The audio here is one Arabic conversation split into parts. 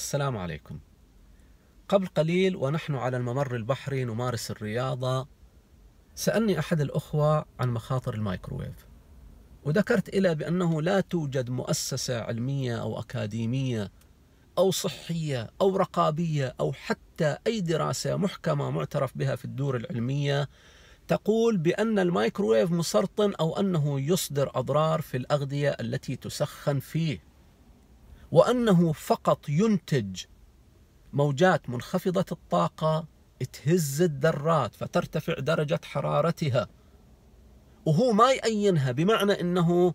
السلام عليكم. قبل قليل ونحن على الممر البحري نمارس الرياضة، سألني أحد الأخوة عن مخاطر المايكروويف، وذكرت إلى بأنه لا توجد مؤسسة علمية أو أكاديمية أو صحية أو رقابية أو حتى أي دراسة محكمة معترف بها في الدور العلمية تقول بأن المايكروويف مسرطن أو أنه يصدر أضرار في الأغذية التي تسخن فيه. وأنه فقط ينتج موجات منخفضة الطاقة تهز الذرات فترتفع درجة حرارتها وهو ما يأينها بمعنى أنه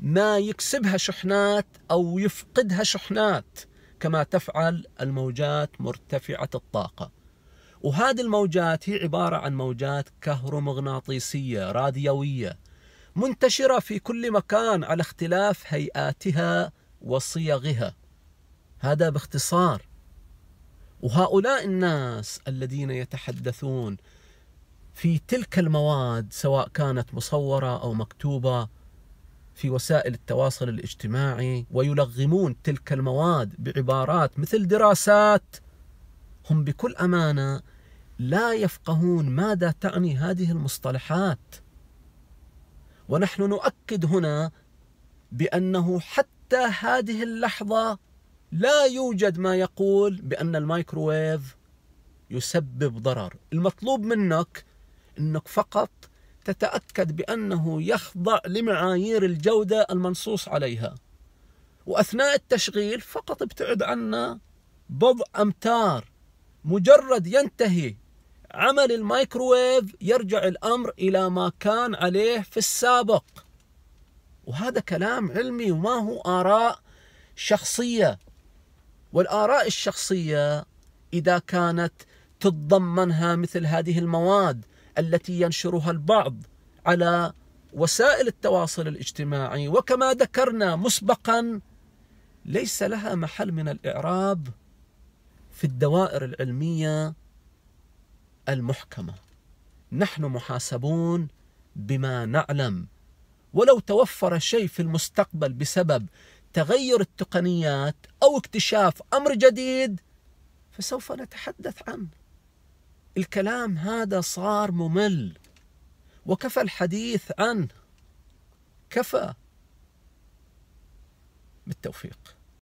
ما يكسبها شحنات أو يفقدها شحنات كما تفعل الموجات مرتفعة الطاقة وهذه الموجات هي عبارة عن موجات كهرومغناطيسية راديوية منتشرة في كل مكان على اختلاف هيئاتها وصيغها هذا باختصار وهؤلاء الناس الذين يتحدثون في تلك المواد سواء كانت مصوره او مكتوبه في وسائل التواصل الاجتماعي ويلغمون تلك المواد بعبارات مثل دراسات هم بكل امانه لا يفقهون ماذا تعني هذه المصطلحات ونحن نؤكد هنا بانه حتى حتى هذه اللحظة لا يوجد ما يقول بأن المايكروويف يسبب ضرر المطلوب منك أنك فقط تتأكد بأنه يخضع لمعايير الجودة المنصوص عليها وأثناء التشغيل فقط ابتعد عنا بضع أمتار مجرد ينتهي عمل المايكروويف يرجع الأمر إلى ما كان عليه في السابق وهذا كلام علمي وما هو آراء شخصية والآراء الشخصية إذا كانت تتضمنها مثل هذه المواد التي ينشرها البعض على وسائل التواصل الاجتماعي وكما ذكرنا مسبقا ليس لها محل من الإعراب في الدوائر العلمية المحكمة نحن محاسبون بما نعلم ولو توفر شيء في المستقبل بسبب تغير التقنيات او اكتشاف امر جديد فسوف نتحدث عنه. الكلام هذا صار ممل وكفى الحديث عنه. كفى بالتوفيق